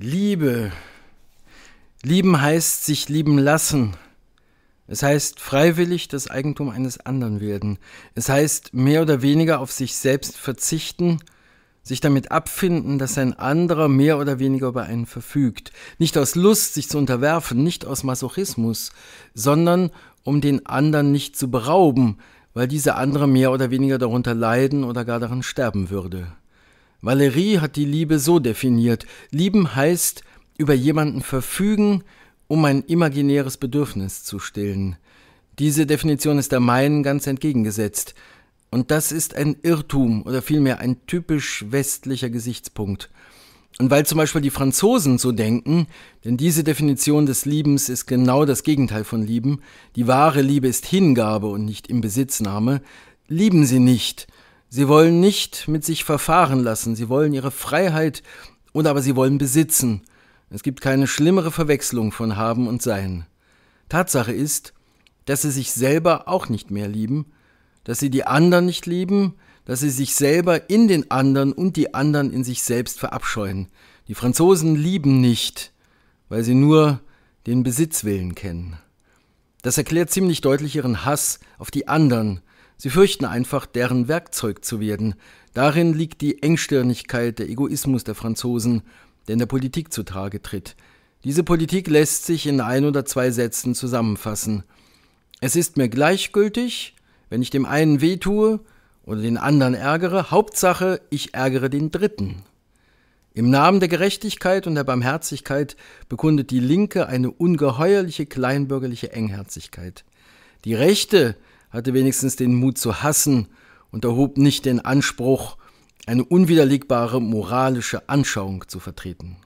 Liebe. Lieben heißt sich lieben lassen. Es heißt freiwillig das Eigentum eines anderen werden. Es heißt mehr oder weniger auf sich selbst verzichten, sich damit abfinden, dass ein anderer mehr oder weniger über einen verfügt. Nicht aus Lust, sich zu unterwerfen, nicht aus Masochismus, sondern um den anderen nicht zu berauben, weil dieser andere mehr oder weniger darunter leiden oder gar daran sterben würde. Valerie hat die Liebe so definiert. Lieben heißt über jemanden verfügen, um ein imaginäres Bedürfnis zu stillen. Diese Definition ist der meinen ganz entgegengesetzt. Und das ist ein Irrtum oder vielmehr ein typisch westlicher Gesichtspunkt. Und weil zum Beispiel die Franzosen so denken, denn diese Definition des Liebens ist genau das Gegenteil von Lieben, die wahre Liebe ist Hingabe und nicht im Besitznahme, lieben sie nicht, Sie wollen nicht mit sich verfahren lassen, sie wollen ihre Freiheit und aber sie wollen besitzen. Es gibt keine schlimmere Verwechslung von haben und sein. Tatsache ist, dass sie sich selber auch nicht mehr lieben, dass sie die anderen nicht lieben, dass sie sich selber in den anderen und die anderen in sich selbst verabscheuen. Die Franzosen lieben nicht, weil sie nur den Besitzwillen kennen. Das erklärt ziemlich deutlich ihren Hass auf die anderen, Sie fürchten einfach, deren Werkzeug zu werden. Darin liegt die Engstirnigkeit, der Egoismus der Franzosen, der in der Politik zutage tritt. Diese Politik lässt sich in ein oder zwei Sätzen zusammenfassen. Es ist mir gleichgültig, wenn ich dem einen wehtue oder den anderen ärgere, Hauptsache, ich ärgere den Dritten. Im Namen der Gerechtigkeit und der Barmherzigkeit bekundet die Linke eine ungeheuerliche kleinbürgerliche Engherzigkeit. Die Rechte hatte wenigstens den Mut zu hassen und erhob nicht den Anspruch, eine unwiderlegbare moralische Anschauung zu vertreten.